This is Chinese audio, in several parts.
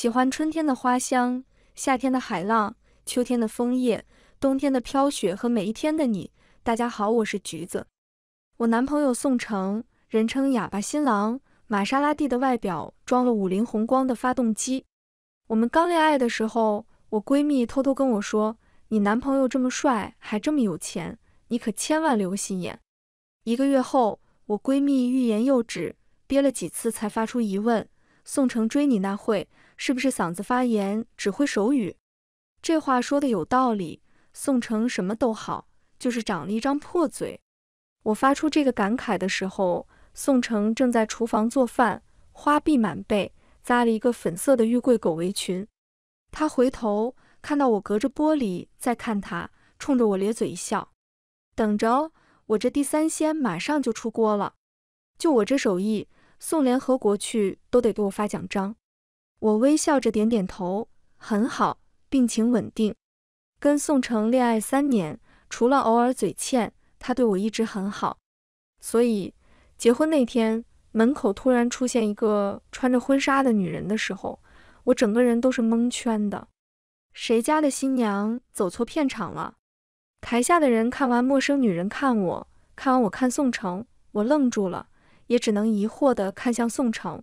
喜欢春天的花香，夏天的海浪，秋天的枫叶，冬天的飘雪和每一天的你。大家好，我是橘子。我男朋友宋城，人称哑巴新郎，玛莎拉蒂的外表装了五菱宏光的发动机。我们刚恋爱的时候，我闺蜜偷偷跟我说，你男朋友这么帅，还这么有钱，你可千万留心眼。一个月后，我闺蜜欲言又止，憋了几次才发出疑问：宋城追你那会。是不是嗓子发炎只会手语？这话说的有道理。宋城什么都好，就是长了一张破嘴。我发出这个感慨的时候，宋城正在厨房做饭，花臂满背，扎了一个粉色的玉桂狗围裙。他回头看到我隔着玻璃在看他，冲着我咧嘴一笑。等着，我这第三鲜马上就出锅了。就我这手艺，送联合国去都得给我发奖章。我微笑着点点头，很好，病情稳定。跟宋城恋爱三年，除了偶尔嘴欠，他对我一直很好。所以，结婚那天，门口突然出现一个穿着婚纱的女人的时候，我整个人都是蒙圈的。谁家的新娘走错片场了？台下的人看完陌生女人看我，看完我看宋城，我愣住了，也只能疑惑地看向宋城。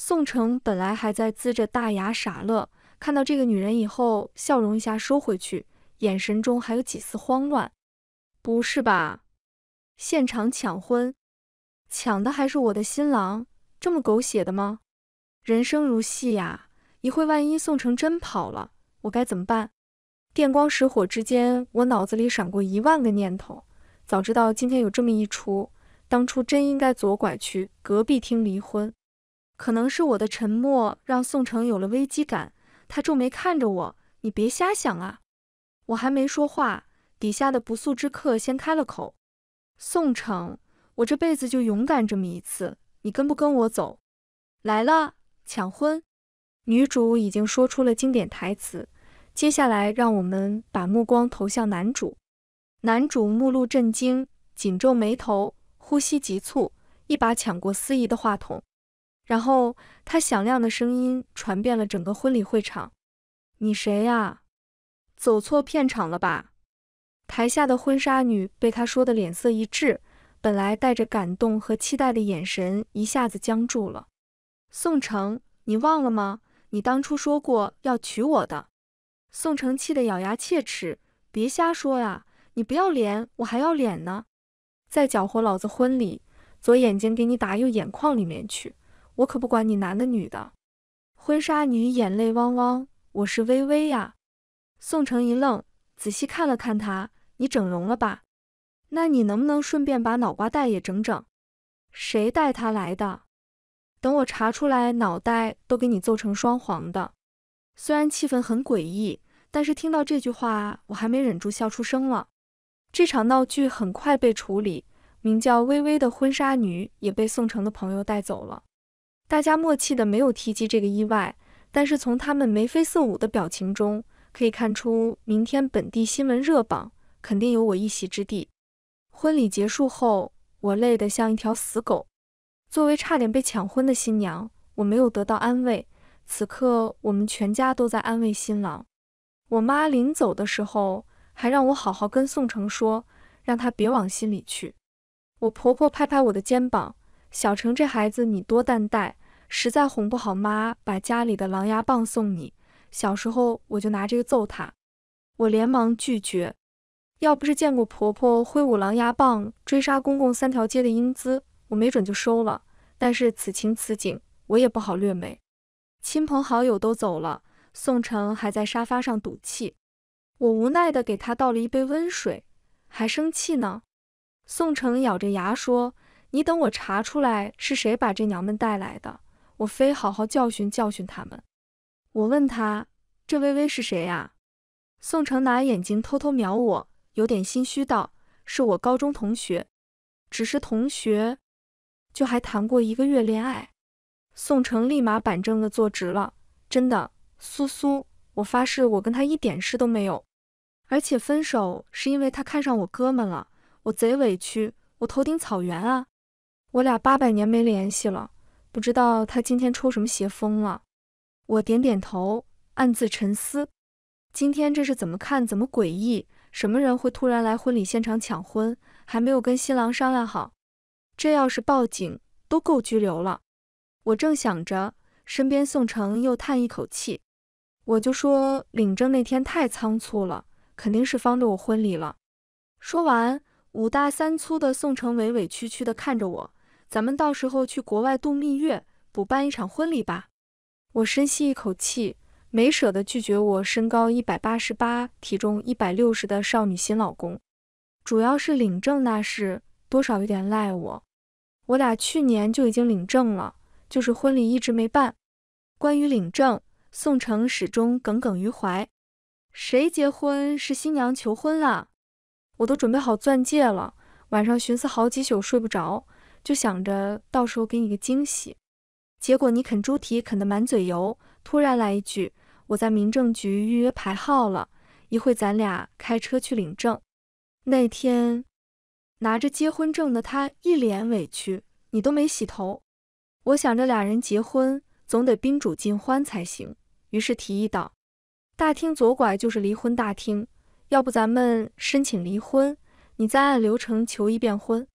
宋城本来还在呲着大牙傻乐，看到这个女人以后，笑容一下收回去，眼神中还有几丝慌乱。不是吧？现场抢婚，抢的还是我的新郎？这么狗血的吗？人生如戏呀，一会万一宋城真跑了，我该怎么办？电光石火之间，我脑子里闪过一万个念头。早知道今天有这么一出，当初真应该左拐去隔壁厅离婚。可能是我的沉默让宋城有了危机感，他皱眉看着我：“你别瞎想啊！”我还没说话，底下的不速之客先开了口：“宋城，我这辈子就勇敢这么一次，你跟不跟我走？”来了，抢婚！女主已经说出了经典台词，接下来让我们把目光投向男主。男主目露震惊，紧皱眉头，呼吸急促，一把抢过司仪的话筒。然后他响亮的声音传遍了整个婚礼会场。你谁呀？走错片场了吧？台下的婚纱女被他说得脸色一滞，本来带着感动和期待的眼神一下子僵住了。宋城，你忘了吗？你当初说过要娶我的。宋城气得咬牙切齿，别瞎说呀！你不要脸，我还要脸呢！再搅和老子婚礼，左眼睛给你打右眼眶里面去！我可不管你男的女的，婚纱女眼泪汪汪。我是微微呀。宋城一愣，仔细看了看她，你整容了吧？那你能不能顺便把脑瓜带也整整？谁带她来的？等我查出来，脑袋都给你揍成双黄的。虽然气氛很诡异，但是听到这句话，我还没忍住笑出声了。这场闹剧很快被处理，名叫微微的婚纱女也被宋城的朋友带走了。大家默契的没有提及这个意外，但是从他们眉飞色舞的表情中可以看出，明天本地新闻热榜肯定有我一席之地。婚礼结束后，我累得像一条死狗。作为差点被抢婚的新娘，我没有得到安慰。此刻，我们全家都在安慰新郎。我妈临走的时候还让我好好跟宋城说，让他别往心里去。我婆婆拍拍我的肩膀。小程这孩子，你多担待，实在哄不好，妈把家里的狼牙棒送你。小时候我就拿这个揍他。我连忙拒绝，要不是见过婆婆挥舞狼牙棒追杀公公三条街的英姿，我没准就收了。但是此情此景，我也不好略美。亲朋好友都走了，宋城还在沙发上赌气。我无奈地给他倒了一杯温水，还生气呢。宋城咬着牙说。你等我查出来是谁把这娘们带来的，我非好好教训教训他们！我问他：“这微微是谁呀？”宋城拿眼睛偷偷瞄我，有点心虚道：“是我高中同学，只是同学，就还谈过一个月恋爱。”宋城立马板正的坐直了：“真的，苏苏，我发誓，我跟他一点事都没有，而且分手是因为他看上我哥们了，我贼委屈，我头顶草原啊！”我俩八百年没联系了，不知道他今天抽什么邪风了。我点点头，暗自沉思：今天这是怎么看怎么诡异，什么人会突然来婚礼现场抢婚？还没有跟新郎商量好，这要是报警，都够拘留了。我正想着，身边宋城又叹一口气：“我就说领证那天太仓促了，肯定是方着我婚礼了。”说完，五大三粗的宋城委委屈屈地看着我。咱们到时候去国外度蜜月，补办一场婚礼吧。我深吸一口气，没舍得拒绝我身高一百八十八、体重一百六十的少女新老公。主要是领证那事，多少有点赖我。我俩去年就已经领证了，就是婚礼一直没办。关于领证，宋城始终耿耿于怀。谁结婚是新娘求婚啊？我都准备好钻戒了，晚上寻思好几宿睡不着。就想着到时候给你个惊喜，结果你啃猪蹄啃得满嘴油，突然来一句：“我在民政局预约排号了，一会咱俩开车去领证。”那天拿着结婚证的他一脸委屈，你都没洗头。我想着俩人结婚总得宾主尽欢才行，于是提议道：“大厅左拐就是离婚大厅，要不咱们申请离婚，你再按流程求一遍婚。”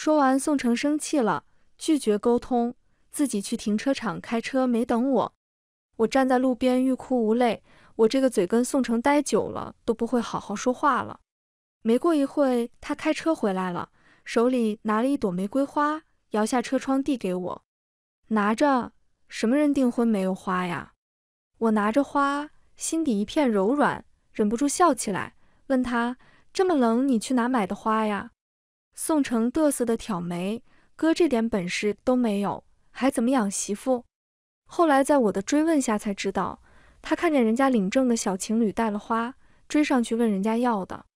说完，宋城生气了，拒绝沟通，自己去停车场开车，没等我。我站在路边，欲哭无泪。我这个嘴跟宋城待久了，都不会好好说话了。没过一会他开车回来了，手里拿了一朵玫瑰花，摇下车窗递给我，拿着。什么人订婚没有花呀？我拿着花，心底一片柔软，忍不住笑起来，问他：这么冷，你去哪买的花呀？宋城嘚瑟的挑眉，哥这点本事都没有，还怎么养媳妇？后来在我的追问下才知道，他看见人家领证的小情侣带了花，追上去问人家要的。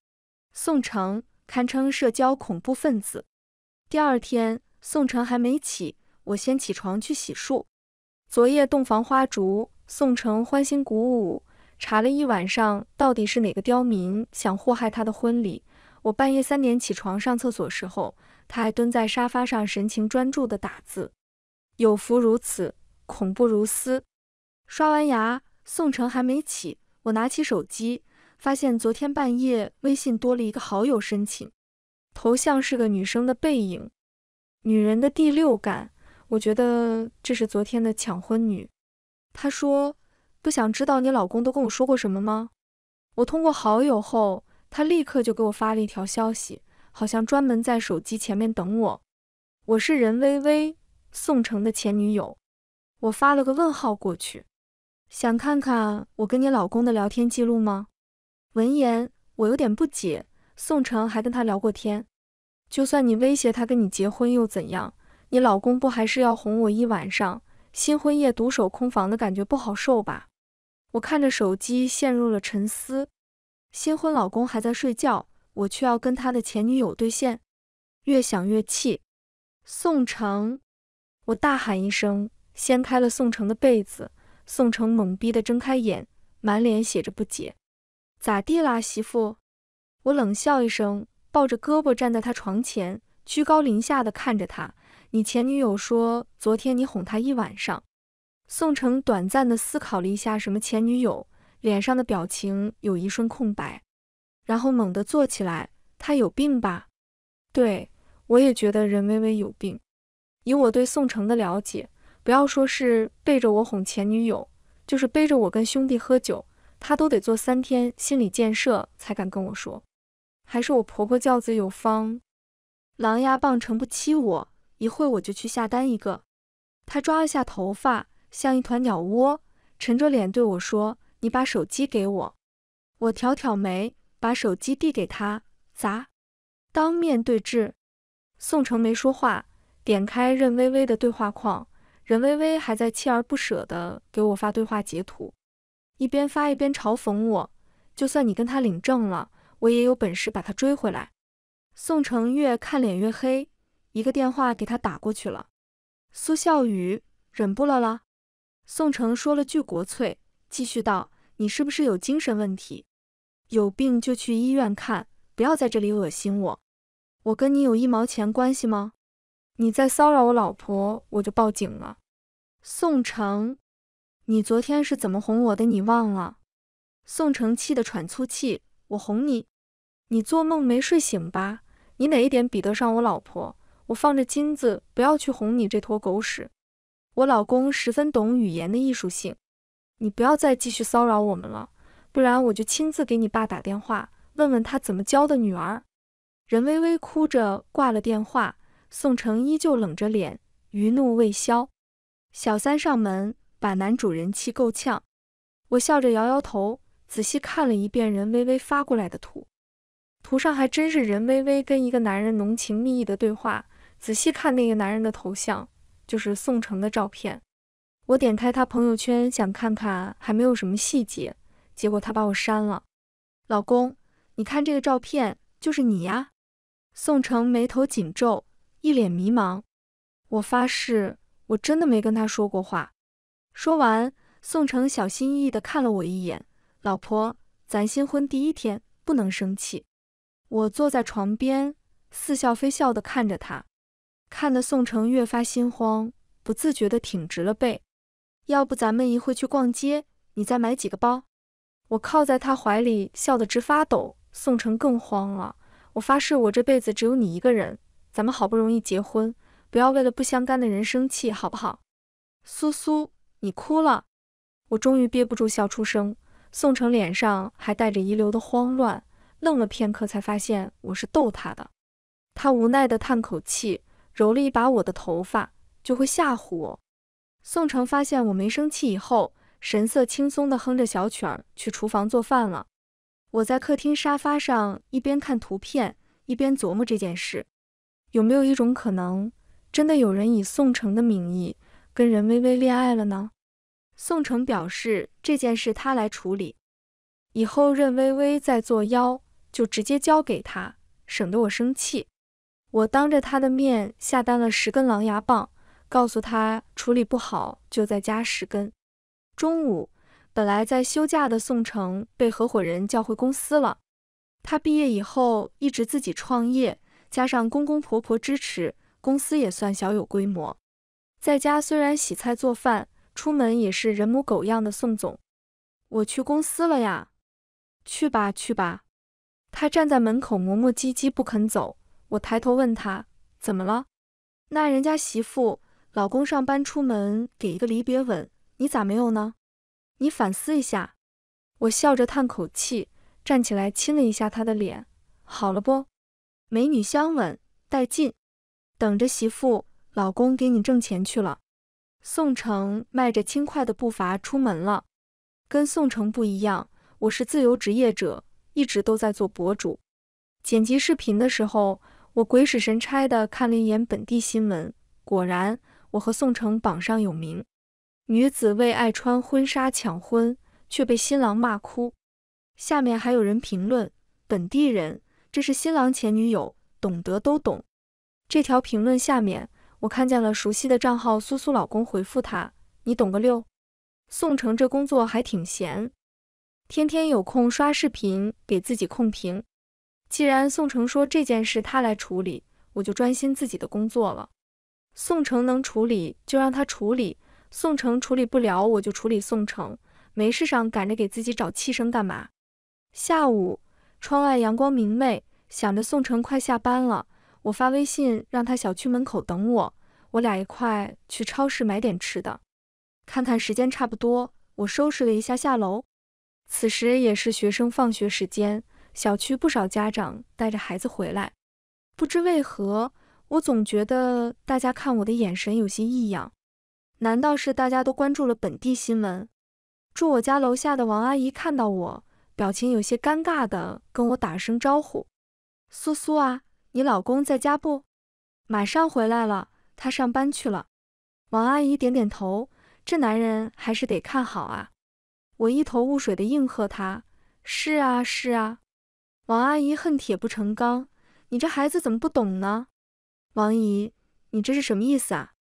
宋城堪称社交恐怖分子。第二天，宋城还没起，我先起床去洗漱。昨夜洞房花烛，宋城欢欣鼓舞，查了一晚上，到底是哪个刁民想祸害他的婚礼。我半夜三点起床上厕所时候，他还蹲在沙发上，神情专注地打字。有福如此，恐怖如斯。刷完牙，宋城还没起，我拿起手机，发现昨天半夜微信多了一个好友申请，头像是个女生的背影。女人的第六感，我觉得这是昨天的抢婚女。她说：“不想知道你老公都跟我说过什么吗？”我通过好友后。他立刻就给我发了一条消息，好像专门在手机前面等我。我是任薇薇，宋城的前女友。我发了个问号过去，想看看我跟你老公的聊天记录吗？闻言，我有点不解，宋城还跟他聊过天。就算你威胁他跟你结婚又怎样？你老公不还是要哄我一晚上，新婚夜独守空房的感觉不好受吧？我看着手机陷入了沉思。新婚老公还在睡觉，我却要跟他的前女友对线，越想越气。宋城，我大喊一声，掀开了宋城的被子。宋城懵逼的睁开眼，满脸写着不解。咋地啦，媳妇？我冷笑一声，抱着胳膊站在他床前，居高临下的看着他。你前女友说，昨天你哄她一晚上。宋城短暂的思考了一下，什么前女友？脸上的表情有一瞬空白，然后猛地坐起来。他有病吧？对，我也觉得任微微有病。以我对宋城的了解，不要说是背着我哄前女友，就是背着我跟兄弟喝酒，他都得做三天心理建设才敢跟我说。还是我婆婆教子有方，狼牙棒成不欺我。一会我就去下单一个。他抓了下头发，像一团鸟窝，沉着脸对我说。你把手机给我，我挑挑眉，把手机递给他，砸，当面对质？宋城没说话，点开任微微的对话框，任微微还在锲而不舍地给我发对话截图，一边发一边嘲讽我。就算你跟他领证了，我也有本事把他追回来。宋城越看脸越黑，一个电话给他打过去了。苏笑雨忍不了了，宋城说了句国粹。继续道：“你是不是有精神问题？有病就去医院看，不要在这里恶心我。我跟你有一毛钱关系吗？你在骚扰我老婆，我就报警了。”宋城，你昨天是怎么哄我的？你忘了？宋城气得喘粗气：“我哄你？你做梦没睡醒吧？你哪一点比得上我老婆？我放着金子不要去哄你这坨狗屎！我老公十分懂语言的艺术性。”你不要再继续骚扰我们了，不然我就亲自给你爸打电话，问问他怎么教的女儿。任薇薇哭着挂了电话，宋城依旧冷着脸，余怒未消。小三上门，把男主人气够呛。我笑着摇摇头，仔细看了一遍任薇薇发过来的图，图上还真是任薇薇跟一个男人浓情蜜意的对话。仔细看那个男人的头像，就是宋城的照片。我点开他朋友圈，想看看还没有什么细节，结果他把我删了。老公，你看这个照片，就是你呀。宋城眉头紧皱，一脸迷茫。我发誓，我真的没跟他说过话。说完，宋城小心翼翼地看了我一眼。老婆，咱新婚第一天，不能生气。我坐在床边，似笑非笑地看着他，看得宋城越发心慌，不自觉地挺直了背。要不咱们一会去逛街，你再买几个包。我靠在他怀里，笑得直发抖。宋城更慌了。我发誓，我这辈子只有你一个人。咱们好不容易结婚，不要为了不相干的人生气，好不好？苏苏，你哭了。我终于憋不住笑出声。宋城脸上还带着遗留的慌乱，愣了片刻，才发现我是逗他的。他无奈地叹口气，揉了一把我的头发，就会吓唬我。宋城发现我没生气以后，神色轻松地哼着小曲儿去厨房做饭了。我在客厅沙发上一边看图片，一边琢磨这件事：有没有一种可能，真的有人以宋城的名义跟任薇薇恋爱了呢？宋城表示这件事他来处理，以后任薇薇再作妖就直接交给他，省得我生气。我当着他的面下单了十根狼牙棒。告诉他处理不好就再加十根。中午本来在休假的宋城被合伙人叫回公司了。他毕业以后一直自己创业，加上公公婆婆支持，公司也算小有规模。在家虽然洗菜做饭，出门也是人模狗样的宋总。我去公司了呀，去吧去吧。他站在门口磨磨唧唧不肯走。我抬头问他怎么了？那人家媳妇。老公上班出门，给一个离别吻，你咋没有呢？你反思一下。我笑着叹口气，站起来亲了一下他的脸。好了不，美女相吻带劲。等着媳妇，老公给你挣钱去了。宋城迈着轻快的步伐出门了。跟宋城不一样，我是自由职业者，一直都在做博主。剪辑视频的时候，我鬼使神差地看了一眼本地新闻，果然。我和宋城榜上有名，女子为爱穿婚纱抢婚，却被新郎骂哭。下面还有人评论：“本地人，这是新郎前女友，懂得都懂。”这条评论下面，我看见了熟悉的账号苏苏老公回复他：“你懂个六？”宋城这工作还挺闲，天天有空刷视频，给自己控评。既然宋城说这件事他来处理，我就专心自己的工作了。宋城能处理就让他处理，宋城处理不了我就处理。宋城没事上赶着给自己找气生干嘛？下午，窗外阳光明媚，想着宋城快下班了，我发微信让他小区门口等我，我俩一块去超市买点吃的。看看时间差不多，我收拾了一下下楼。此时也是学生放学时间，小区不少家长带着孩子回来，不知为何。我总觉得大家看我的眼神有些异样，难道是大家都关注了本地新闻？住我家楼下的王阿姨看到我，表情有些尴尬的跟我打声招呼：“苏苏啊，你老公在家不？马上回来了，他上班去了。”王阿姨点点头，这男人还是得看好啊。我一头雾水的应和她：“是啊是啊。”王阿姨恨铁不成钢：“你这孩子怎么不懂呢？”王姨，你这是什么意思啊？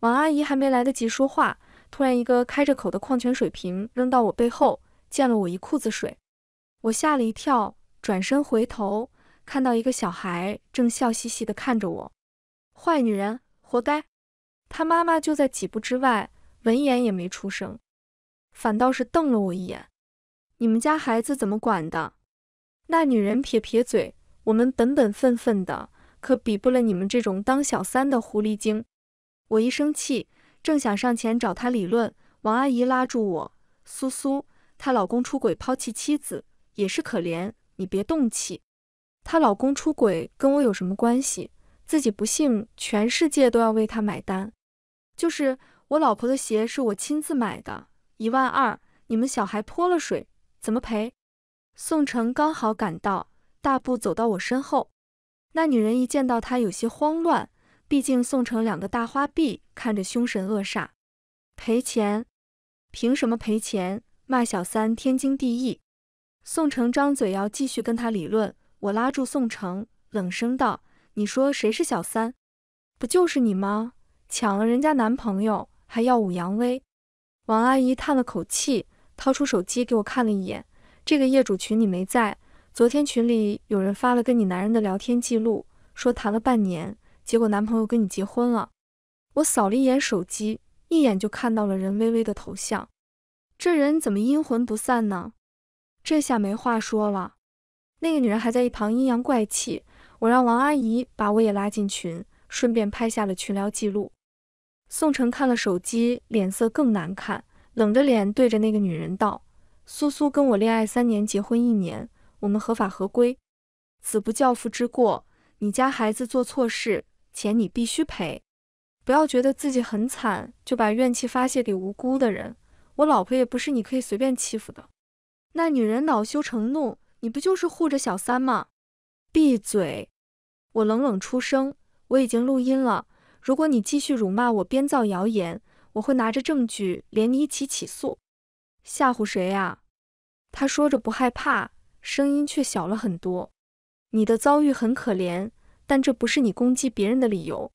王阿姨还没来得及说话，突然一个开着口的矿泉水瓶扔到我背后，溅了我一裤子水。我吓了一跳，转身回头，看到一个小孩正笑嘻嘻地看着我。坏女人，活该！她妈妈就在几步之外，闻言也没出声，反倒是瞪了我一眼。你们家孩子怎么管的？那女人撇撇嘴，我们本本分分的。可比不了你们这种当小三的狐狸精。我一生气，正想上前找他理论，王阿姨拉住我：“苏苏，她老公出轨抛弃妻子，也是可怜，你别动气。”她老公出轨跟我有什么关系？自己不幸，全世界都要为她买单。就是我老婆的鞋是我亲自买的，一万二，你们小孩泼了水，怎么赔？宋城刚好赶到，大步走到我身后。那女人一见到他，有些慌乱。毕竟宋城两个大花臂，看着凶神恶煞。赔钱？凭什么赔钱？骂小三天经地义。宋城张嘴要继续跟他理论，我拉住宋城，冷声道：“你说谁是小三？不就是你吗？抢了人家男朋友，还耀武扬威。”王阿姨叹了口气，掏出手机给我看了一眼：“这个业主群你没在。”昨天群里有人发了跟你男人的聊天记录，说谈了半年，结果男朋友跟你结婚了。我扫了一眼手机，一眼就看到了任微微的头像，这人怎么阴魂不散呢？这下没话说了。那个女人还在一旁阴阳怪气。我让王阿姨把我也拉进群，顺便拍下了群聊记录。宋城看了手机，脸色更难看，冷着脸对着那个女人道：“苏苏跟我恋爱三年，结婚一年。”我们合法合规，子不教父之过。你家孩子做错事，钱你必须赔。不要觉得自己很惨，就把怨气发泄给无辜的人。我老婆也不是你可以随便欺负的。那女人恼羞成怒，你不就是护着小三吗？闭嘴！我冷冷出声，我已经录音了。如果你继续辱骂我、编造谣言，我会拿着证据连你一起起诉。吓唬谁呀？他说着不害怕。声音却小了很多。你的遭遇很可怜，但这不是你攻击别人的理由。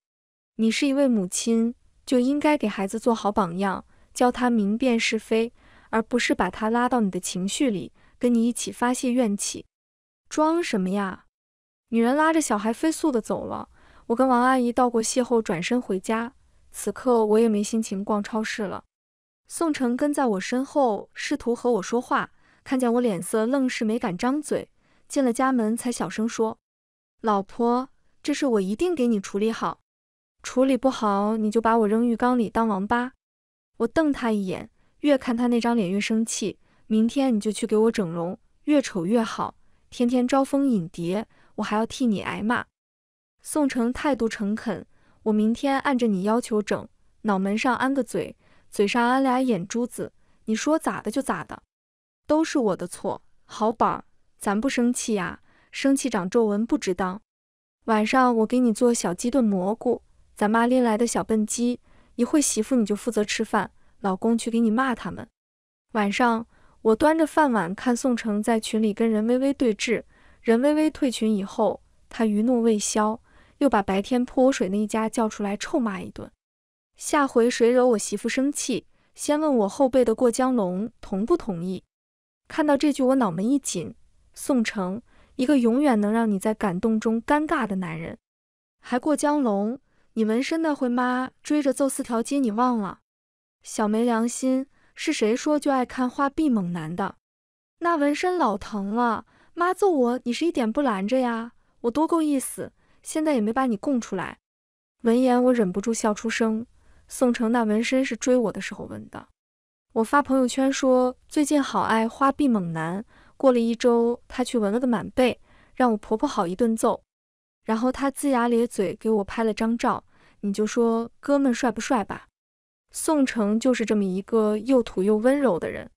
你是一位母亲，就应该给孩子做好榜样，教他明辨是非，而不是把他拉到你的情绪里，跟你一起发泄怨气。装什么呀！女人拉着小孩飞速地走了。我跟王阿姨道过谢后，转身回家。此刻我也没心情逛超市了。宋城跟在我身后，试图和我说话。看见我脸色，愣是没敢张嘴。进了家门，才小声说：“老婆，这事我一定给你处理好。处理不好，你就把我扔浴缸里当王八。”我瞪他一眼，越看他那张脸越生气。明天你就去给我整容，越丑越好，天天招蜂引蝶，我还要替你挨骂。宋城态度诚恳，我明天按着你要求整，脑门上安个嘴，嘴上安俩眼珠子，你说咋的就咋的。都是我的错，好宝，咱不生气呀，生气长皱纹不值当。晚上我给你做小鸡炖蘑菇，咱妈拎来的小笨鸡。一会媳妇你就负责吃饭，老公去给你骂他们。晚上我端着饭碗看宋城在群里跟任微微对峙，任微微退群以后，他余怒未消，又把白天泼我水那一家叫出来臭骂一顿。下回谁惹我媳妇生气，先问我后背的过江龙同不同意。看到这句，我脑门一紧。宋城，一个永远能让你在感动中尴尬的男人，还过江龙？你纹身那会妈追着揍四条街，你忘了？小没良心，是谁说就爱看画壁猛男的？那纹身老疼了，妈揍我，你是一点不拦着呀？我多够意思，现在也没把你供出来。闻言，我忍不住笑出声。宋城，那纹身是追我的时候纹的。我发朋友圈说最近好爱花臂猛男，过了一周，他去纹了个满背，让我婆婆好一顿揍。然后他龇牙咧嘴给我拍了张照，你就说哥们帅不帅吧？宋城就是这么一个又土又温柔的人。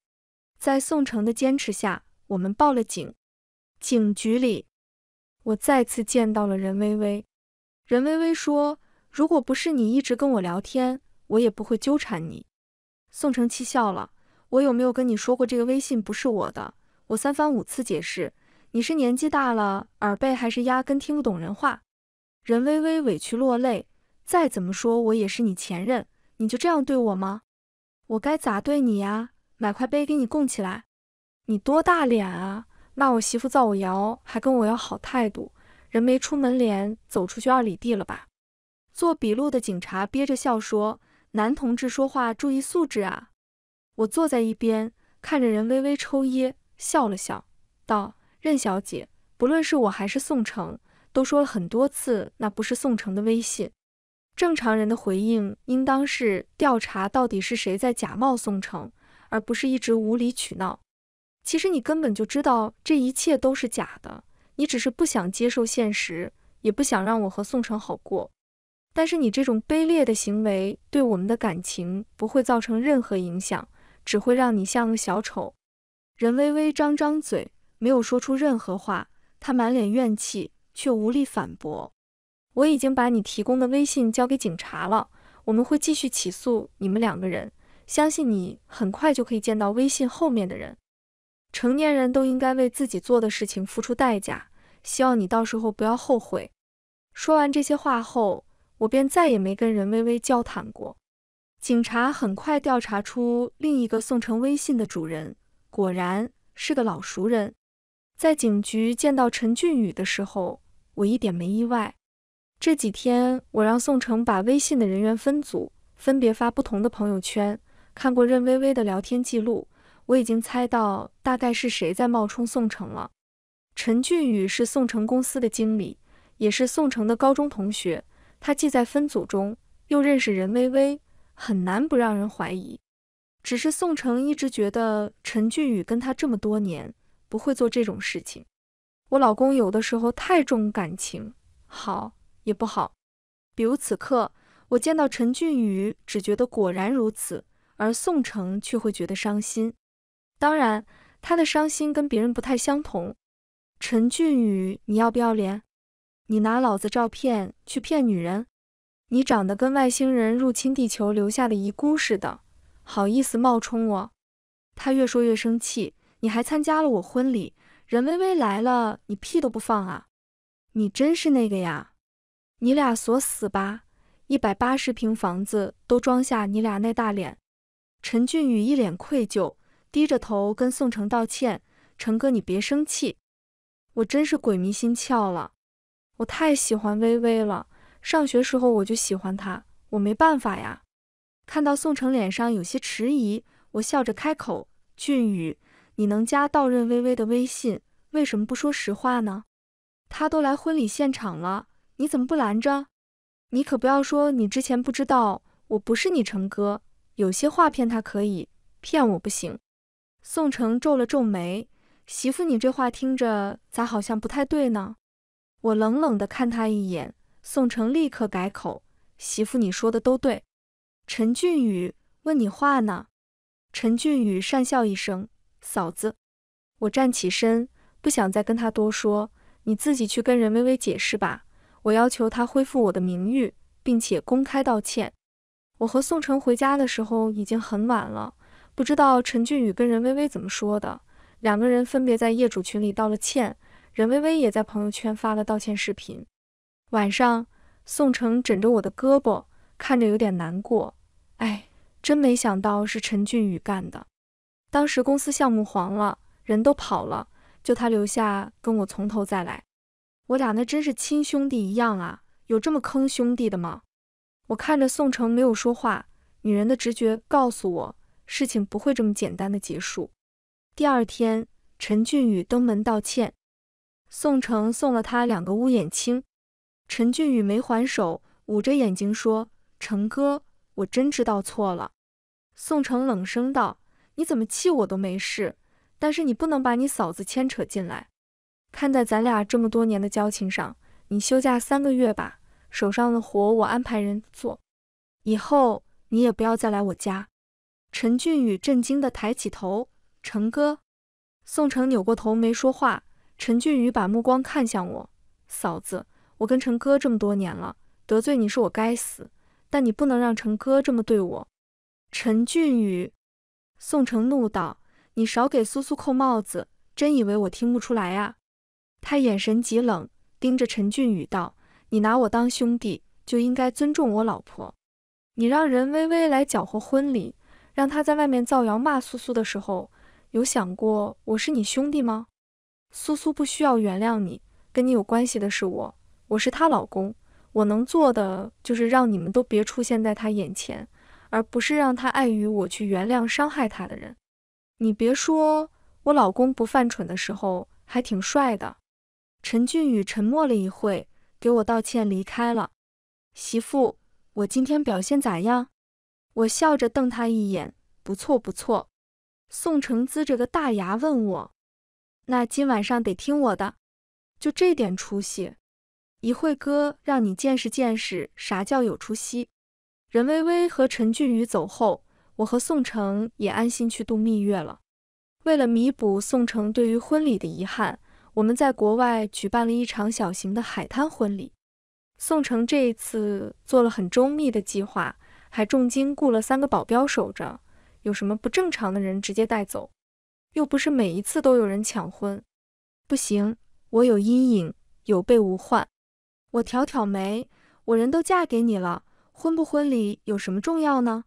在宋城的坚持下，我们报了警。警局里，我再次见到了任薇薇。任薇薇说：“如果不是你一直跟我聊天，我也不会纠缠你。”宋承气笑了。我有没有跟你说过，这个微信不是我的？我三番五次解释，你是年纪大了耳背，还是压根听不懂人话？任微微委屈落泪。再怎么说我也是你前任，你就这样对我吗？我该咋对你呀？买块碑给你供起来？你多大脸啊？骂我媳妇造我谣，还跟我要好态度？人没出门脸走出去二里地了吧？做笔录的警察憋着笑说。男同志说话注意素质啊！我坐在一边看着人微微抽噎，笑了笑，道：“任小姐，不论是我还是宋城，都说了很多次，那不是宋城的微信。正常人的回应应当是调查到底是谁在假冒宋城，而不是一直无理取闹。其实你根本就知道这一切都是假的，你只是不想接受现实，也不想让我和宋城好过。”但是你这种卑劣的行为对我们的感情不会造成任何影响，只会让你像个小丑。任微微张张嘴，没有说出任何话，他满脸怨气，却无力反驳。我已经把你提供的微信交给警察了，我们会继续起诉你们两个人。相信你很快就可以见到微信后面的人。成年人都应该为自己做的事情付出代价，希望你到时候不要后悔。说完这些话后。我便再也没跟任薇薇交谈过。警察很快调查出另一个宋城微信的主人，果然是个老熟人。在警局见到陈俊宇的时候，我一点没意外。这几天我让宋城把微信的人员分组，分别发不同的朋友圈。看过任薇薇的聊天记录，我已经猜到大概是谁在冒充宋城了。陈俊宇是宋城公司的经理，也是宋城的高中同学。他既在分组中，又认识任薇薇，很难不让人怀疑。只是宋城一直觉得陈俊宇跟他这么多年，不会做这种事情。我老公有的时候太重感情，好也不好。比如此刻，我见到陈俊宇，只觉得果然如此；而宋城却会觉得伤心。当然，他的伤心跟别人不太相同。陈俊宇，你要不要脸？你拿老子照片去骗女人，你长得跟外星人入侵地球留下的遗孤似的，好意思冒充我？他越说越生气，你还参加了我婚礼，任薇薇来了，你屁都不放啊！你真是那个呀！你俩锁死吧，一百八十平房子都装下你俩那大脸。陈俊宇一脸愧疚，低着头跟宋城道歉：“成哥，你别生气，我真是鬼迷心窍了。”我太喜欢微微了，上学时候我就喜欢她，我没办法呀。看到宋城脸上有些迟疑，我笑着开口：“俊宇，你能加到任微微的微信，为什么不说实话呢？她都来婚礼现场了，你怎么不拦着？你可不要说你之前不知道，我不是你成哥。有些话骗他可以，骗我不行。”宋城皱了皱眉：“媳妇，你这话听着咋好像不太对呢？”我冷冷地看他一眼，宋城立刻改口：“媳妇，你说的都对。”陈俊宇问你话呢。陈俊宇讪笑一声：“嫂子。”我站起身，不想再跟他多说：“你自己去跟任薇薇解释吧。我要求他恢复我的名誉，并且公开道歉。”我和宋城回家的时候已经很晚了，不知道陈俊宇跟任薇薇怎么说的。两个人分别在业主群里道了歉。任薇薇也在朋友圈发了道歉视频。晚上，宋城枕着我的胳膊，看着有点难过。哎，真没想到是陈俊宇干的。当时公司项目黄了，人都跑了，就他留下跟我从头再来。我俩那真是亲兄弟一样啊！有这么坑兄弟的吗？我看着宋城没有说话，女人的直觉告诉我，事情不会这么简单的结束。第二天，陈俊宇登门道歉。宋城送了他两个乌眼青，陈俊宇没还手，捂着眼睛说：“成哥，我真知道错了。”宋城冷声道：“你怎么气我都没事，但是你不能把你嫂子牵扯进来。看在咱俩这么多年的交情上，你休假三个月吧，手上的活我安排人做，以后你也不要再来我家。”陈俊宇震惊地抬起头：“成哥！”宋城扭过头没说话。陈俊宇把目光看向我，嫂子，我跟陈哥这么多年了，得罪你是我该死，但你不能让陈哥这么对我。陈俊宇，宋城怒道：“你少给苏苏扣帽子，真以为我听不出来呀？”他眼神极冷，盯着陈俊宇道：“你拿我当兄弟，就应该尊重我老婆。你让任微微来搅和婚礼，让他在外面造谣骂苏苏的时候，有想过我是你兄弟吗？”苏苏不需要原谅你，跟你有关系的是我，我是她老公，我能做的就是让你们都别出现在她眼前，而不是让她碍于我去原谅伤害她的人。你别说，我老公不犯蠢的时候还挺帅的。陈俊宇沉默了一会，给我道歉离开了。媳妇，我今天表现咋样？我笑着瞪他一眼，不错不错。宋承姿着个大牙问我。那今晚上得听我的，就这点出息，一会哥让你见识见识啥叫有出息。任微微和陈俊宇走后，我和宋城也安心去度蜜月了。为了弥补宋城对于婚礼的遗憾，我们在国外举办了一场小型的海滩婚礼。宋城这一次做了很周密的计划，还重金雇了三个保镖守着，有什么不正常的人直接带走。又不是每一次都有人抢婚，不行，我有阴影，有备无患。我挑挑眉，我人都嫁给你了，婚不婚礼有什么重要呢？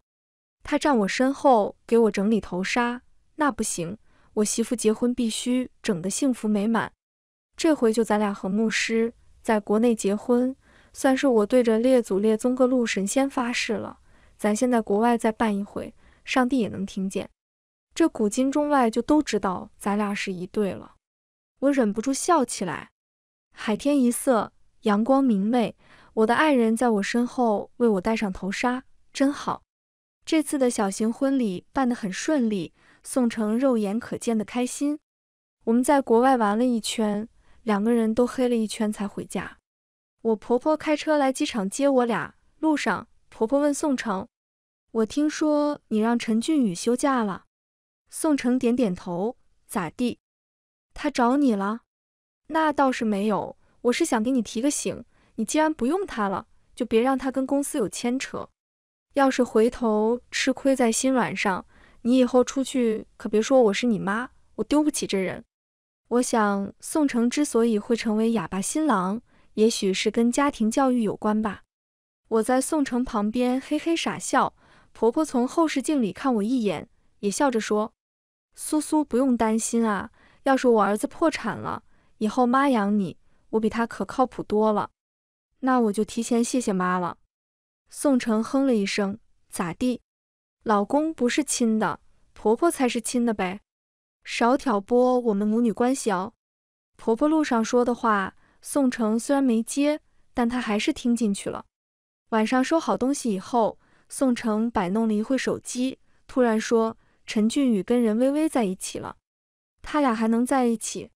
他站我身后给我整理头纱，那不行，我媳妇结婚必须整得幸福美满。这回就咱俩和牧师在国内结婚，算是我对着列祖列宗各路神仙发誓了。咱先在国外再办一回，上帝也能听见。这古今中外就都知道咱俩是一对了，我忍不住笑起来。海天一色，阳光明媚，我的爱人在我身后为我戴上头纱，真好。这次的小型婚礼办得很顺利，宋城肉眼可见的开心。我们在国外玩了一圈，两个人都黑了一圈才回家。我婆婆开车来机场接我俩，路上婆婆问宋城：“我听说你让陈俊宇休假了。”宋城点点头，咋地？他找你了？那倒是没有，我是想给你提个醒，你既然不用他了，就别让他跟公司有牵扯。要是回头吃亏在心软上，你以后出去可别说我是你妈，我丢不起这人。我想宋城之所以会成为哑巴新郎，也许是跟家庭教育有关吧。我在宋城旁边嘿嘿傻笑，婆婆从后视镜里看我一眼，也笑着说。苏苏不用担心啊，要是我儿子破产了，以后妈养你，我比他可靠谱多了。那我就提前谢谢妈了。宋城哼了一声，咋地？老公不是亲的，婆婆才是亲的呗。少挑拨我们母女关系哦。婆婆路上说的话，宋城虽然没接，但她还是听进去了。晚上收好东西以后，宋城摆弄了一会手机，突然说。陈俊宇跟任薇薇在一起了，他俩还能在一起？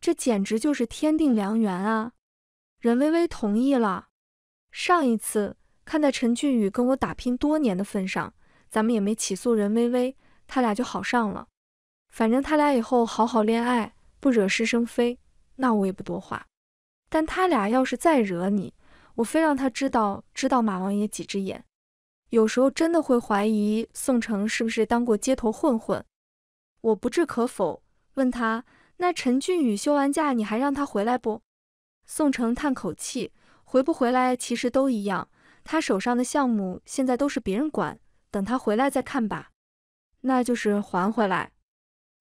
这简直就是天定良缘啊！任薇薇同意了。上一次看在陈俊宇跟我打拼多年的份上，咱们也没起诉任薇薇，他俩就好上了。反正他俩以后好好恋爱，不惹是生非，那我也不多话。但他俩要是再惹你，我非让他知道知道马王爷几只眼。有时候真的会怀疑宋城是不是当过街头混混。我不置可否，问他：“那陈俊宇休完假，你还让他回来不？”宋城叹口气：“回不回来其实都一样，他手上的项目现在都是别人管，等他回来再看吧。”那就是还回来。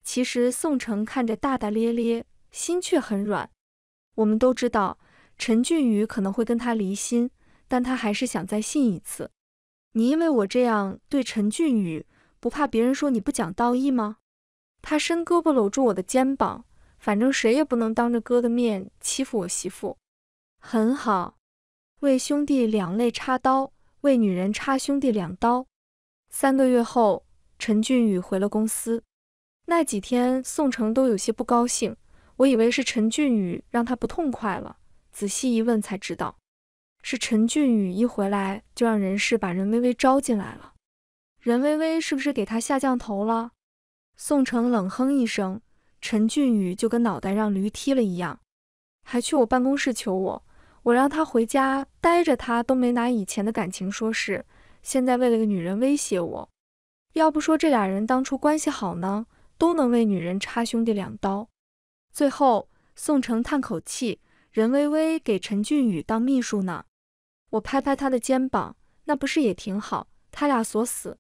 其实宋城看着大大咧咧，心却很软。我们都知道陈俊宇可能会跟他离心，但他还是想再信一次。你因为我这样对陈俊宇，不怕别人说你不讲道义吗？他伸胳膊搂住我的肩膀，反正谁也不能当着哥的面欺负我媳妇。很好，为兄弟两肋插刀，为女人插兄弟两刀。三个月后，陈俊宇回了公司，那几天宋城都有些不高兴。我以为是陈俊宇让他不痛快了，仔细一问才知道。是陈俊宇一回来就让人事把任薇薇招进来了，任薇薇是不是给他下降头了？宋城冷哼一声，陈俊宇就跟脑袋让驴踢了一样，还去我办公室求我，我让他回家待着，他都没拿以前的感情说事，现在为了个女人威胁我，要不说这俩人当初关系好呢，都能为女人插兄弟两刀。最后，宋城叹口气，任薇薇给陈俊宇当秘书呢。我拍拍他的肩膀，那不是也挺好？他俩锁死。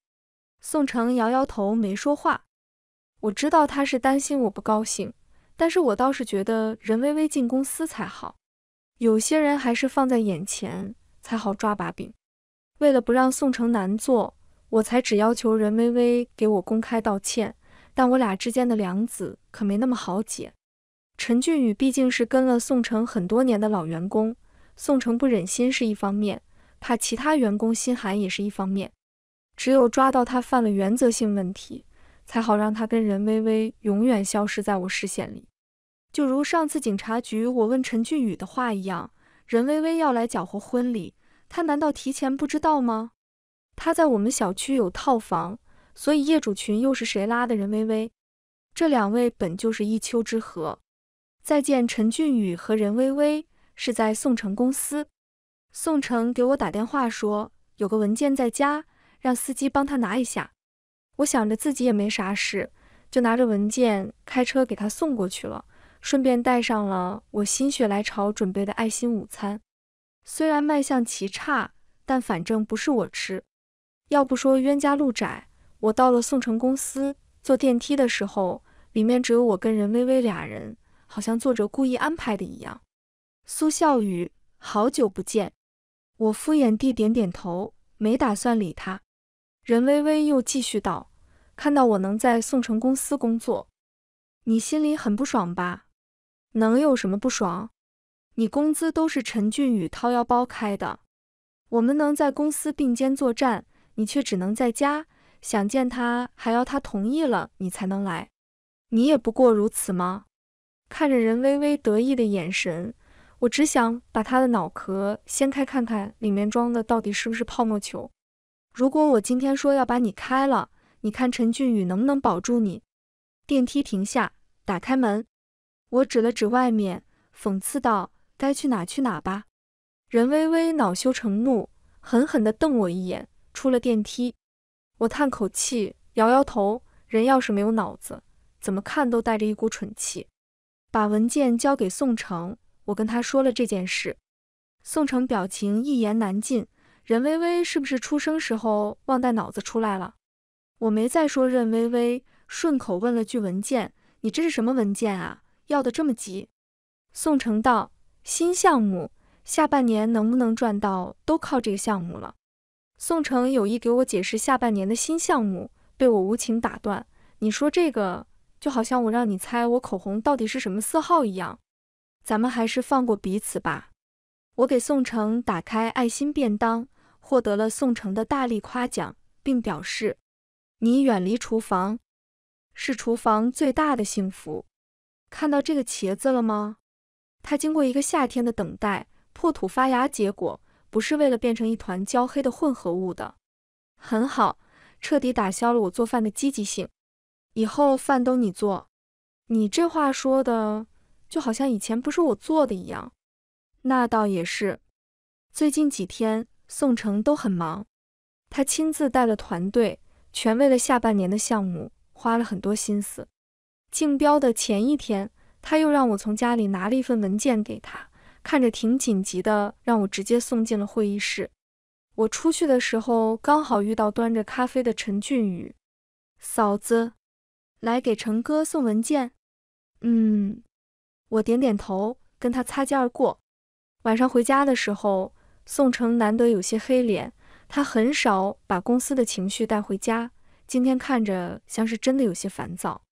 宋城摇摇头，没说话。我知道他是担心我不高兴，但是我倒是觉得任微微进公司才好。有些人还是放在眼前才好抓把柄。为了不让宋城难做，我才只要求任微微给我公开道歉。但我俩之间的梁子可没那么好解。陈俊宇毕竟是跟了宋城很多年的老员工。宋城不忍心是一方面，怕其他员工心寒也是一方面。只有抓到他犯了原则性问题，才好让他跟任微微永远消失在我视线里。就如上次警察局我问陈俊宇的话一样，任微微要来搅和婚礼，他难道提前不知道吗？他在我们小区有套房，所以业主群又是谁拉的？任微微，这两位本就是一丘之貉。再见，陈俊宇和任微微。是在宋城公司，宋城给我打电话说有个文件在家，让司机帮他拿一下。我想着自己也没啥事，就拿着文件开车给他送过去了，顺便带上了我心血来潮准备的爱心午餐。虽然卖相极差，但反正不是我吃。要不说冤家路窄，我到了宋城公司坐电梯的时候，里面只有我跟任薇薇俩人，好像作者故意安排的一样。苏笑雨，好久不见。我敷衍地点点头，没打算理他。任微微又继续道：“看到我能在宋城公司工作，你心里很不爽吧？能有什么不爽？你工资都是陈俊宇掏腰包开的，我们能在公司并肩作战，你却只能在家，想见他还要他同意了你才能来。你也不过如此吗？”看着任微微得意的眼神。我只想把他的脑壳掀开看看，里面装的到底是不是泡沫球。如果我今天说要把你开了，你看陈俊宇能不能保住你？电梯停下，打开门，我指了指外面，讽刺道：“该去哪去哪吧。”任微微恼羞成怒，狠狠地瞪我一眼，出了电梯。我叹口气，摇摇头。人要是没有脑子，怎么看都带着一股蠢气。把文件交给宋城。我跟他说了这件事，宋城表情一言难尽。任微微是不是出生时候忘带脑子出来了？我没再说，任微微顺口问了句：“文件，你这是什么文件啊？要的这么急？”宋城道：“新项目，下半年能不能赚到都靠这个项目了。”宋城有意给我解释下半年的新项目，被我无情打断。你说这个，就好像我让你猜我口红到底是什么色号一样。咱们还是放过彼此吧。我给宋城打开爱心便当，获得了宋城的大力夸奖，并表示：“你远离厨房，是厨房最大的幸福。”看到这个茄子了吗？它经过一个夏天的等待，破土发芽，结果不是为了变成一团焦黑的混合物的。很好，彻底打消了我做饭的积极性。以后饭都你做。你这话说的。就好像以前不是我做的一样，那倒也是。最近几天宋城都很忙，他亲自带了团队，全为了下半年的项目花了很多心思。竞标的前一天，他又让我从家里拿了一份文件给他，看着挺紧急的，让我直接送进了会议室。我出去的时候刚好遇到端着咖啡的陈俊宇，嫂子，来给成哥送文件。嗯。我点点头，跟他擦肩而过。晚上回家的时候，宋城难得有些黑脸。他很少把公司的情绪带回家，今天看着像是真的有些烦躁。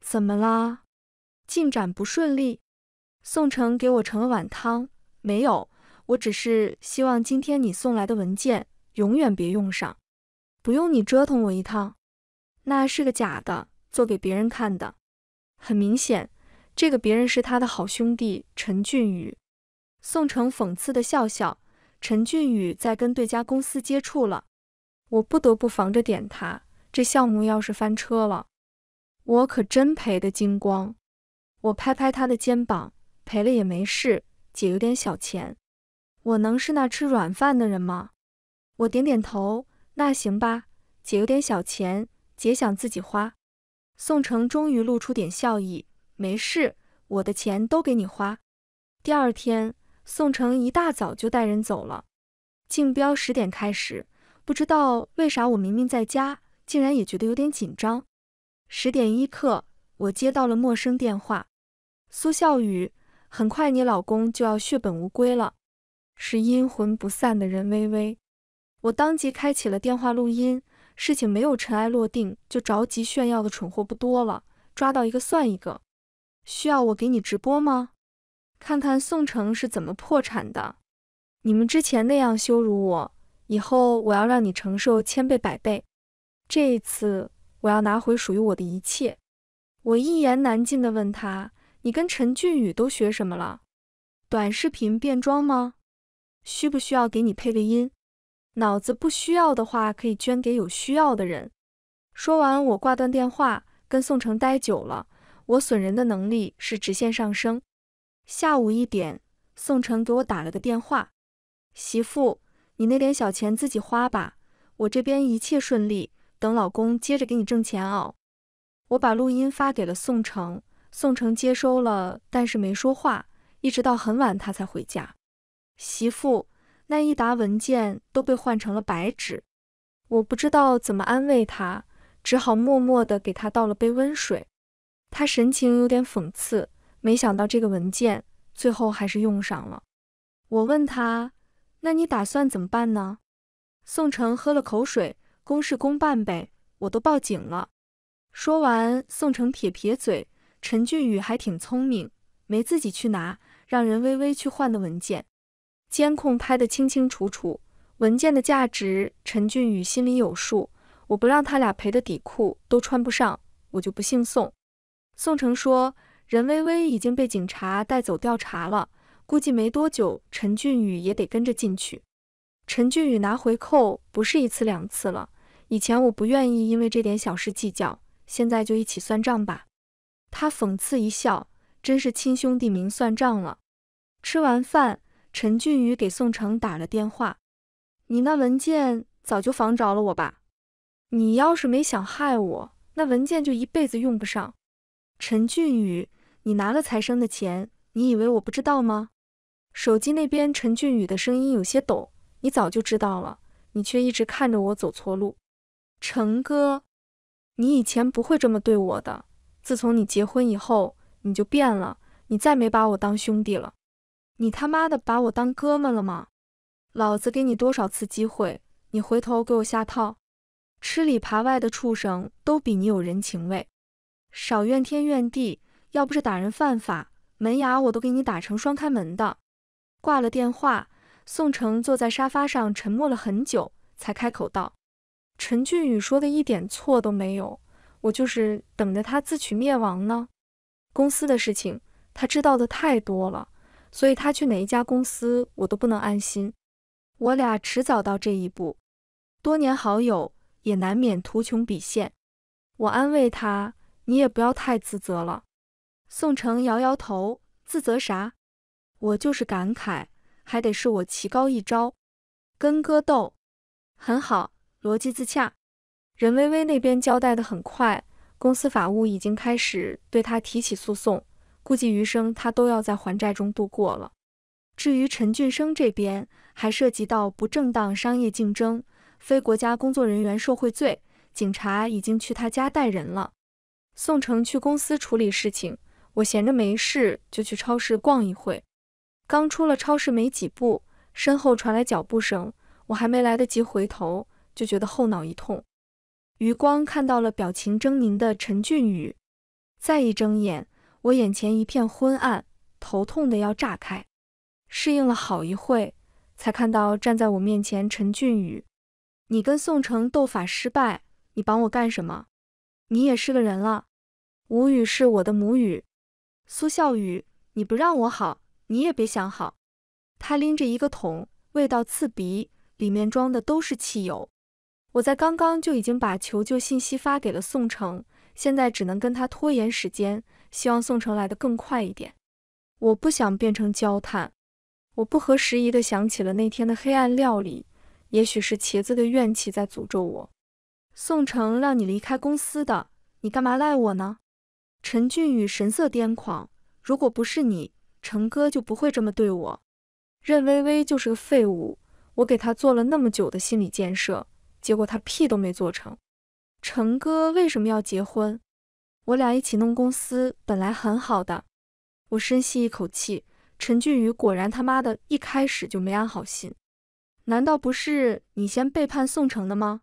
怎么啦？进展不顺利？宋城给我盛了碗汤。没有，我只是希望今天你送来的文件永远别用上，不用你折腾我一趟。那是个假的，做给别人看的，很明显。这个别人是他的好兄弟陈俊宇，宋城讽刺的笑笑。陈俊宇在跟对家公司接触了，我不得不防着点他。这项目要是翻车了，我可真赔得精光。我拍拍他的肩膀，赔了也没事，姐有点小钱，我能是那吃软饭的人吗？我点点头，那行吧，姐有点小钱，姐想自己花。宋城终于露出点笑意。没事，我的钱都给你花。第二天，宋城一大早就带人走了。竞标十点开始，不知道为啥我明明在家，竟然也觉得有点紧张。十点一刻，我接到了陌生电话。苏笑雨，很快你老公就要血本无归了。是阴魂不散的人微微。我当即开启了电话录音。事情没有尘埃落定，就着急炫耀的蠢货不多了，抓到一个算一个。需要我给你直播吗？看看宋城是怎么破产的。你们之前那样羞辱我，以后我要让你承受千倍百倍。这一次，我要拿回属于我的一切。我一言难尽的问他：“你跟陈俊宇都学什么了？短视频变装吗？需不需要给你配个音？脑子不需要的话，可以捐给有需要的人。”说完，我挂断电话。跟宋城待久了。我损人的能力是直线上升。下午一点，宋城给我打了个电话：“媳妇，你那点小钱自己花吧，我这边一切顺利，等老公接着给你挣钱哦。”我把录音发给了宋城，宋城接收了，但是没说话，一直到很晚他才回家。媳妇那一沓文件都被换成了白纸，我不知道怎么安慰他，只好默默地给他倒了杯温水。他神情有点讽刺，没想到这个文件最后还是用上了。我问他：“那你打算怎么办呢？”宋城喝了口水：“公事公办呗，我都报警了。”说完，宋城撇撇嘴：“陈俊宇还挺聪明，没自己去拿，让任微微去换的文件。监控拍得清清楚楚，文件的价值陈俊宇心里有数。我不让他俩赔的底裤都穿不上，我就不姓宋。”宋城说：“任薇薇已经被警察带走调查了，估计没多久，陈俊宇也得跟着进去。”陈俊宇拿回扣不是一次两次了，以前我不愿意因为这点小事计较，现在就一起算账吧。他讽刺一笑：“真是亲兄弟明算账了。”吃完饭，陈俊宇给宋城打了电话：“你那文件早就防着了我吧？你要是没想害我，那文件就一辈子用不上。”陈俊宇，你拿了财生的钱，你以为我不知道吗？手机那边，陈俊宇的声音有些抖。你早就知道了，你却一直看着我走错路。陈哥，你以前不会这么对我的。自从你结婚以后，你就变了。你再没把我当兄弟了。你他妈的把我当哥们了吗？老子给你多少次机会，你回头给我下套。吃里扒外的畜生都比你有人情味。少怨天怨地，要不是打人犯法，门牙我都给你打成双开门的。挂了电话，宋城坐在沙发上沉默了很久，才开口道：“陈俊宇说的一点错都没有，我就是等着他自取灭亡呢。公司的事情，他知道的太多了，所以他去哪一家公司，我都不能安心。我俩迟早到这一步，多年好友也难免图穷匕见。我安慰他。”你也不要太自责了。宋城摇摇头，自责啥？我就是感慨，还得是我棋高一招，跟哥斗，很好，逻辑自洽。任薇薇那边交代的很快，公司法务已经开始对他提起诉讼，估计余生他都要在还债中度过了。至于陈俊生这边，还涉及到不正当商业竞争、非国家工作人员受贿罪，警察已经去他家带人了。宋城去公司处理事情，我闲着没事就去超市逛一会。刚出了超市没几步，身后传来脚步声，我还没来得及回头，就觉得后脑一痛，余光看到了表情狰狞的陈俊宇。再一睁眼，我眼前一片昏暗，头痛的要炸开。适应了好一会，才看到站在我面前陈俊宇。你跟宋城斗法失败，你绑我干什么？你也是个人了。母语是我的母语，苏笑语，你不让我好，你也别想好。他拎着一个桶，味道刺鼻，里面装的都是汽油。我在刚刚就已经把求救信息发给了宋城，现在只能跟他拖延时间，希望宋城来得更快一点。我不想变成焦炭。我不合时宜的想起了那天的黑暗料理，也许是茄子的怨气在诅咒我。宋城让你离开公司的，你干嘛赖我呢？陈俊宇神色癫狂，如果不是你，陈哥就不会这么对我。任薇薇就是个废物，我给他做了那么久的心理建设，结果他屁都没做成。陈哥为什么要结婚？我俩一起弄公司本来很好的。我深吸一口气，陈俊宇果然他妈的一开始就没安好心。难道不是你先背叛宋城的吗？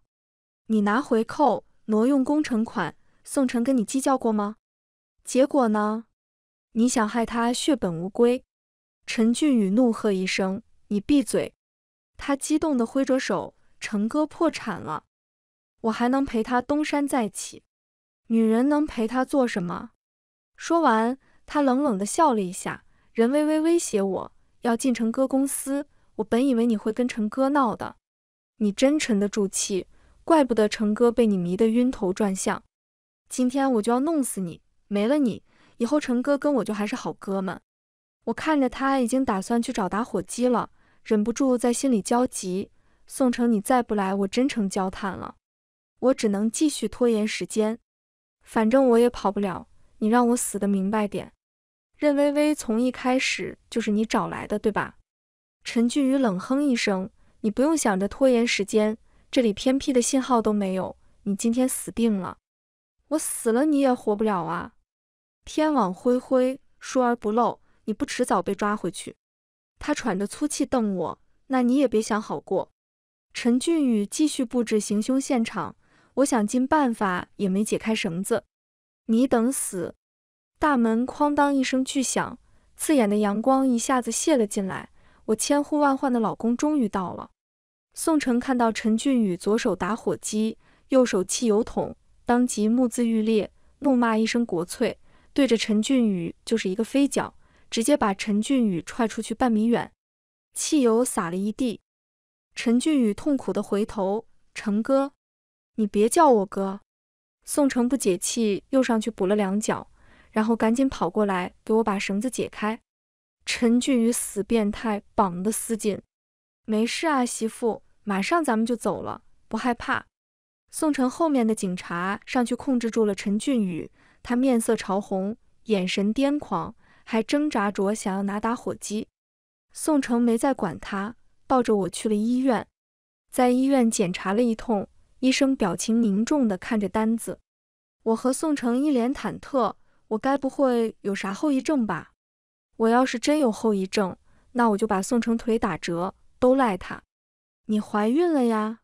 你拿回扣挪用工程款，宋城跟你计较过吗？结果呢？你想害他血本无归？陈俊宇怒喝一声：“你闭嘴！”他激动地挥着手：“陈哥破产了，我还能陪他东山再起。女人能陪他做什么？”说完，他冷冷地笑了一下。任微微威胁我：“要进陈哥公司。”我本以为你会跟陈哥闹的，你真沉得住气，怪不得陈哥被你迷得晕头转向。今天我就要弄死你！没了你以后，陈哥跟我就还是好哥们。我看着他已经打算去找打火机了，忍不住在心里焦急。宋城，你再不来，我真成焦炭了。我只能继续拖延时间，反正我也跑不了。你让我死的明白点。任薇薇从一开始就是你找来的，对吧？陈俊宇冷哼一声：“你不用想着拖延时间，这里偏僻的信号都没有，你今天死定了。我死了你也活不了啊！”天网恢恢，疏而不漏，你不迟早被抓回去。他喘着粗气瞪我，那你也别想好过。陈俊宇继续布置行凶现场，我想尽办法也没解开绳子。你等死！大门哐当一声巨响，刺眼的阳光一下子泄了进来。我千呼万唤的老公终于到了。宋城看到陈俊宇左手打火机，右手汽油桶，当即目眦欲裂，怒骂一声“国粹”。对着陈俊宇就是一个飞脚，直接把陈俊宇踹出去半米远，汽油洒了一地。陈俊宇痛苦的回头：“成哥，你别叫我哥。”宋城不解气，又上去补了两脚，然后赶紧跑过来给我把绳子解开。陈俊宇死变态，绑得死紧。没事啊，媳妇，马上咱们就走了，不害怕。宋城后面的警察上去控制住了陈俊宇。他面色潮红，眼神癫狂，还挣扎着想要拿打火机。宋城没再管他，抱着我去了医院。在医院检查了一通，医生表情凝重的看着单子，我和宋城一脸忐忑。我该不会有啥后遗症吧？我要是真有后遗症，那我就把宋城腿打折，都赖他。你怀孕了呀？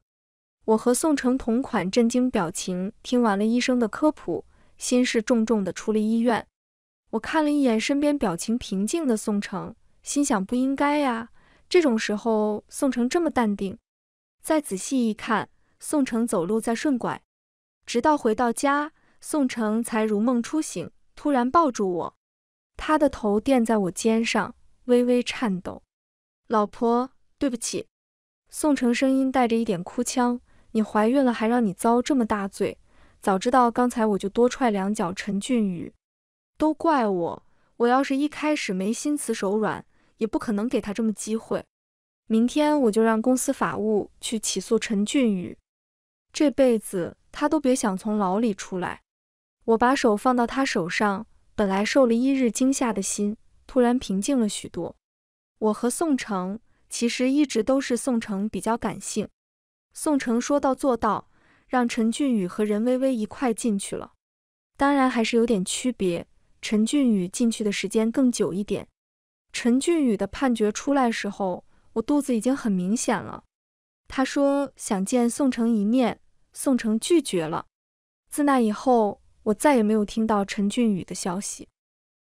我和宋城同款震惊表情。听完了医生的科普。心事重重地出了医院，我看了一眼身边表情平静的宋城，心想不应该呀，这种时候宋城这么淡定。再仔细一看，宋城走路在顺拐。直到回到家，宋城才如梦初醒，突然抱住我，他的头垫在我肩上，微微颤抖。老婆，对不起。宋城声音带着一点哭腔，你怀孕了还让你遭这么大罪。早知道刚才我就多踹两脚陈俊宇，都怪我！我要是一开始没心慈手软，也不可能给他这么机会。明天我就让公司法务去起诉陈俊宇，这辈子他都别想从牢里出来。我把手放到他手上，本来受了一日惊吓的心突然平静了许多。我和宋城其实一直都是宋城比较感性，宋城说到做到。让陈俊宇和任薇薇一块进去了，当然还是有点区别。陈俊宇进去的时间更久一点。陈俊宇的判决出来时候，我肚子已经很明显了。他说想见宋城一面，宋城拒绝了。自那以后，我再也没有听到陈俊宇的消息。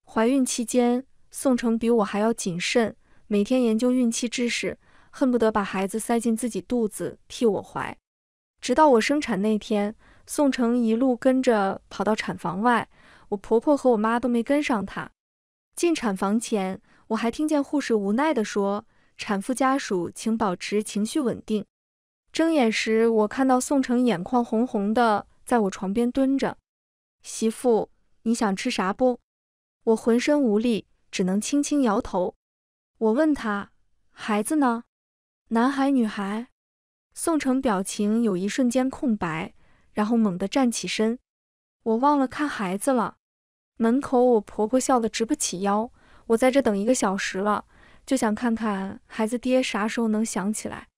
怀孕期间，宋城比我还要谨慎，每天研究孕期知识，恨不得把孩子塞进自己肚子替我怀。直到我生产那天，宋城一路跟着跑到产房外，我婆婆和我妈都没跟上他。进产房前，我还听见护士无奈地说：“产妇家属，请保持情绪稳定。”睁眼时，我看到宋城眼眶红红的，在我床边蹲着。媳妇，你想吃啥不？我浑身无力，只能轻轻摇头。我问他：“孩子呢？男孩女孩？”宋城表情有一瞬间空白，然后猛地站起身。我忘了看孩子了。门口，我婆婆笑得直不起腰。我在这等一个小时了，就想看看孩子爹啥时候能想起来。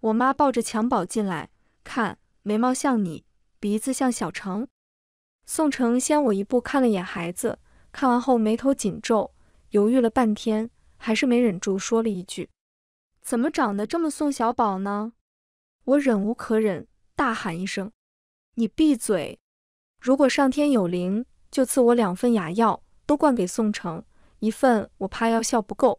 我妈抱着襁褓进来，看，眉毛像你，鼻子像小城。宋城先我一步看了眼孩子，看完后眉头紧皱，犹豫了半天，还是没忍住说了一句：“怎么长得这么宋小宝呢？”我忍无可忍，大喊一声：“你闭嘴！”如果上天有灵，就赐我两份哑药，都灌给宋城，一份我怕药效不够。